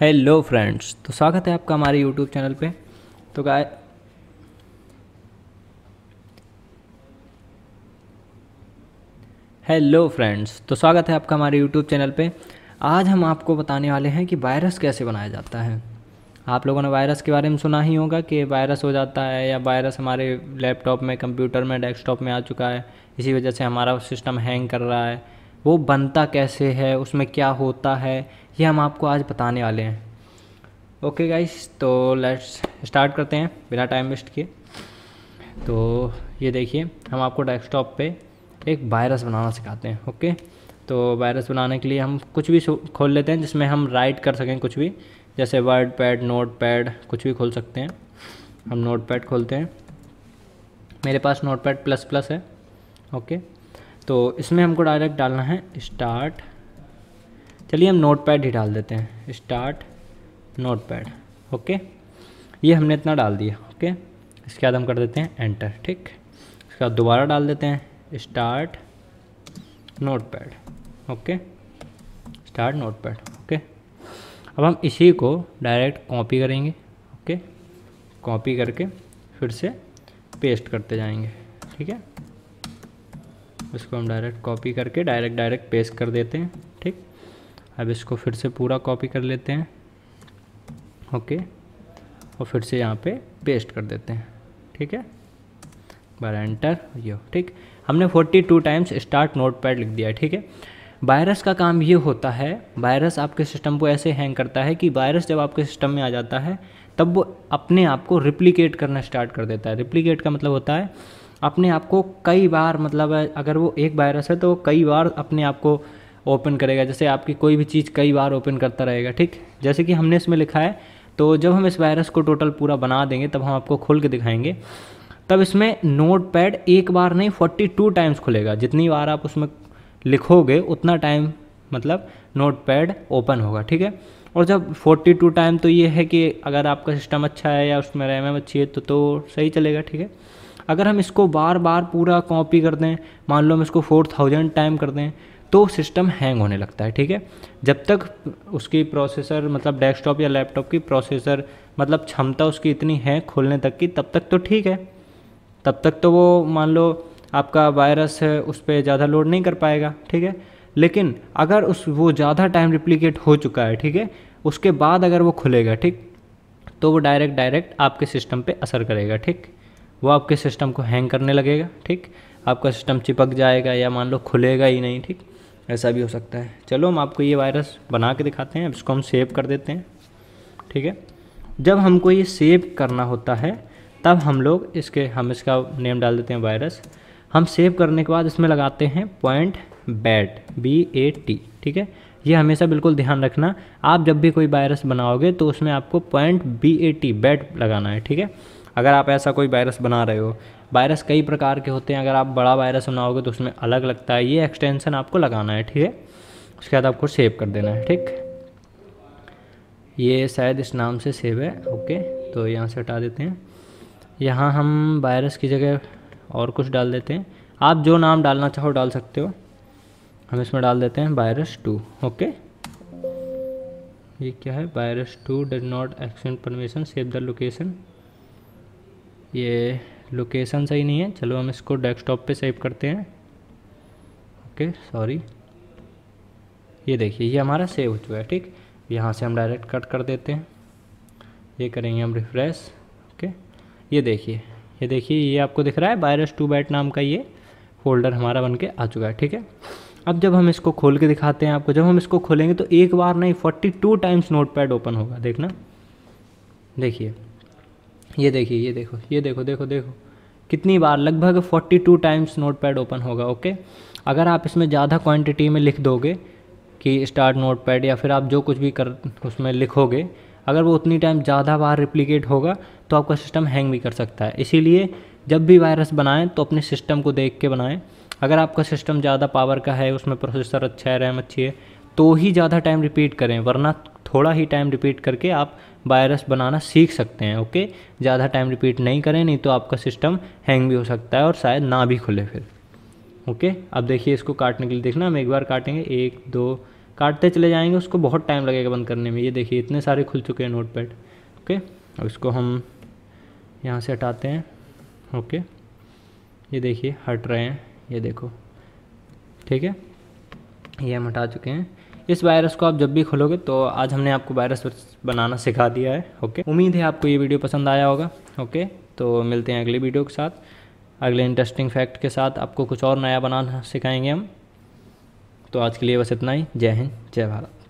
hello friends तो स्वागत है आपका हमारे यूट्यूब चैनल पे तो गाय हेलो फ्रेंड्स तो स्वागत है आपका हमारे यूट्यूब चैनल पे आज हम आपको बताने वाले हैं कि वायरस कैसे बनाया जाता है आप लोगों ने वायरस के बारे में सुना ही होगा कि वायरस हो जाता है या वायरस हमारे लैपटॉप में कंप्यूटर में डेस्कटॉप में आ चुका है इसी वजह से हमारा सिस्टम हैंग कर रहा है वो बनता कैसे है उसमें क्या होता है ये हम आपको आज बताने वाले हैं ओके गाइस तो लेट्स स्टार्ट करते हैं बिना टाइम वेस्ट किए तो ये देखिए हम आपको डेस्कटॉप पे एक वायरस बनाना सिखाते हैं ओके तो वायरस बनाने के लिए हम कुछ भी खोल लेते हैं जिसमें हम राइट कर सकें कुछ भी जैसे वर्ड पैड नोट पैड कुछ भी खोल सकते हैं हम नोट पैड खोलते हैं मेरे पास नोट पैड प्लस प्लस है ओके तो इसमें हमको डायरेक्ट डालना है स्टार्ट चलिए हम नोट पैड ही डाल देते हैं स्टार्ट नोट पैड ओके ये हमने इतना डाल दिया ओके इसके बाद हम कर देते हैं एंटर ठीक इसके बाद दोबारा डाल देते हैं start notepad okay start notepad okay अब हम इसी को डायरेक्ट कॉपी करेंगे ओके कॉपी करके फिर से पेस्ट करते जाएंगे ठीक है इसको हम डायरेक्ट कॉपी करके डायरेक्ट डायरेक्ट पेस्ट कर देते हैं ठीक अब इसको फिर से पूरा कॉपी कर लेते हैं ओके और फिर से यहाँ पे पेस्ट कर देते हैं ठीक है बार एंटर यो ठीक हमने 42 टाइम्स स्टार्ट नोटपैड लिख दिया ठीक है वायरस का काम ये होता है वायरस आपके सिस्टम को ऐसे हैंग करता है कि वायरस जब आपके सिस्टम में आ जाता है तब वो अपने आप को रिप्लीकेट करना स्टार्ट कर देता है रिप्लीकेट का मतलब होता है अपने आप को कई बार मतलब अगर वो एक वायरस है तो वो कई बार अपने आप को ओपन करेगा जैसे आपकी कोई भी चीज़ कई बार ओपन करता रहेगा ठीक जैसे कि हमने इसमें लिखा है तो जब हम इस वायरस को टोटल पूरा बना देंगे तब हम आपको खोल के दिखाएंगे तब इसमें नोट पैड एक बार नहीं फोर्टी टू टाइम्स खुलेगा जितनी बार आप उसमें लिखोगे उतना टाइम मतलब नोट पैड ओपन होगा ठीक है और जब फोर्टी टू टाइम तो ये है कि अगर आपका सिस्टम अच्छा है या उसमें रैम अच्छी है तो तो सही चलेगा ठीक है अगर हम इसको बार बार पूरा कॉपी कर दें मान लो हम इसको फोर थाउजेंड टाइम कर दें तो सिस्टम हैंग होने लगता है ठीक है जब तक उसकी प्रोसेसर मतलब डेस्कटॉप या लैपटॉप की प्रोसेसर मतलब क्षमता उसकी इतनी है खोलने तक की तब तक तो ठीक है तब तक तो वो मान लो आपका वायरस है उस पर ज़्यादा लोड नहीं कर पाएगा ठीक है लेकिन अगर उस वो ज़्यादा टाइम रिप्लीकेट हो चुका है ठीक है उसके बाद अगर वो खुलेगा ठीक तो वो डायरेक्ट डायरेक्ट आपके सिस्टम पे असर करेगा ठीक वो आपके सिस्टम को हैंग करने लगेगा ठीक आपका सिस्टम चिपक जाएगा या मान लो खुलेगा ही नहीं ठीक ऐसा भी हो सकता है चलो हम आपको ये वायरस बना के दिखाते हैं इसको हम सेव कर देते हैं ठीक है जब हमको ये सेव करना होता है तब हम लोग इसके हम इसका नेम डाल देते हैं वायरस हम सेव करने के बाद इसमें लगाते हैं point bat B A T ठीक है ये हमेशा बिल्कुल ध्यान रखना आप जब भी कोई वायरस बनाओगे तो उसमें आपको point B A T bat लगाना है ठीक है अगर आप ऐसा कोई वायरस बना रहे हो वायरस कई प्रकार के होते हैं अगर आप बड़ा वायरस बनाओगे तो उसमें अलग लगता है ये एक्सटेंशन आपको लगाना है ठीक है उसके बाद आपको सेव कर देना है ठीक ये शायद इस नाम से सेव है ओके तो यहाँ से हटा देते हैं यहाँ हम वायरस की जगह और कुछ डाल देते हैं आप जो नाम डालना चाहो डाल सकते हो हम इसमें डाल देते हैं वायरस टू ओके ये क्या है virus to does not accept permission save the location ये लोकेशन सही नहीं है चलो हम इसको डेस्कटॉप पे सेव करते हैं ओके सॉरी ये देखिए ये हमारा सेव हो चुका है ठीक यहाँ से हम डायरेक्ट कट कर देते हैं ये करेंगे हम रिफ्रेश ओके ये देखिए ये देखिए ये आपको दिख रहा है वायरस टू बैट नाम का ये फोल्डर हमारा बन के आ चुका है ठीक है अब जब हम इसको खोल के दिखाते हैं आपको जब हम इसको खोलेंगे तो एक बार नहीं forty two times notepad open होगा देखना देखिए ये देखिए ये देखो ये देखो देखो देखो कितनी बार लगभग 42 टाइम्स नोट पैड ओपन होगा ओके अगर आप इसमें ज़्यादा क्वांटिटी में लिख दोगे कि स्टार्ट नोट पैड या फिर आप जो कुछ भी कर उसमें लिखोगे अगर वो उतनी टाइम ज़्यादा बार रिप्लिकेट होगा तो आपका सिस्टम हैंग भी कर सकता है इसीलिए जब भी वायरस बनाएं तो अपने सिस्टम को देख के बनाएं अगर आपका सिस्टम ज़्यादा पावर का है उसमें प्रोसेसर अच्छा है रैम अच्छी है तो ही ज़्यादा टाइम रिपीट करें वरना थोड़ा ही टाइम रिपीट करके आप वायरस बनाना सीख सकते हैं ओके ज़्यादा टाइम रिपीट नहीं करें नहीं तो आपका सिस्टम हैंग भी हो सकता है और शायद ना भी खुले फिर ओके अब देखिए इसको काटने के लिए देखना हम एक बार काटेंगे एक दो काटते चले जाएंगे उसको बहुत टाइम लगेगा बंद करने में ये देखिए इतने सारे खुल चुके हैं नोट पैड ओके अब इसको हम यहाँ से हटाते हैं ओके ये देखिए हट रहे हैं ये देखो ठीक है ये हम हटा चुके हैं इस वायरस को आप जब भी खोलोगे तो आज हमने आपको वायरस बनाना सिखा दिया है ओके उम्मीद है आपको ये वीडियो पसंद आया होगा ओके तो मिलते हैं अगली वीडियो के साथ अगले इंटरेस्टिंग फैक्ट के साथ आपको कुछ और नया बनाना सिखाएंगे हम तो आज के लिए बस इतना ही जय हिंद जय भारत